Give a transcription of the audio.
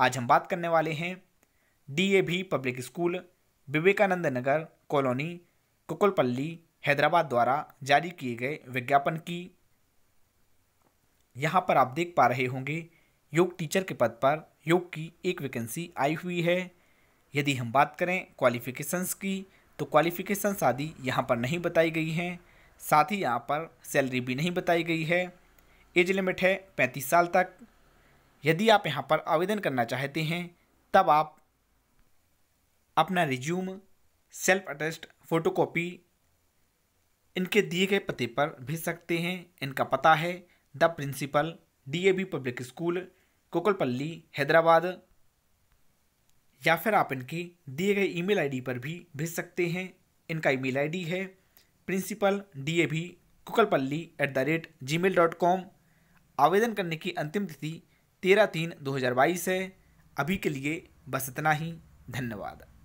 आज हम बात करने वाले हैं DAV public school Vivekanand Nagar colony Kukatpally Hyderabad द्वारा जारी किए गए विज्ञापन की यहाँ पर आप देख पा रहे होंगे योग टीचर के पद पर योग की एक वैकेंसी आई हुई है यदि हम बात करें क्वालिफ़िकेशंस की तो क्वालिफ़िकेशंस आदि यहाँ पर नहीं बताई गई हैं साथ ही यहाँ पर सैलरी भी नहीं बताई गई है एज लिमिट है पैंतीस साल तक यदि आप यहाँ पर आवेदन करना चाहते हैं तब आप अपना रिज्यूम सेल्फ अटेस्ट फ़ोटोकॉपी इनके दिए गए पते पर भेज सकते हैं इनका पता है the principal DAV public school Kukatpally Hyderabad या फिर आप इनकी दिए गए ईमेल आईडी पर भी भेज सकते हैं इनका ईमेल आईडी है principal D A V at the rate gmail dot com आवेदन करने की अंतिम तिथि तेरह तीन दो हज़ार बाईस है अभी के लिए बस इतना ही धन्यवाद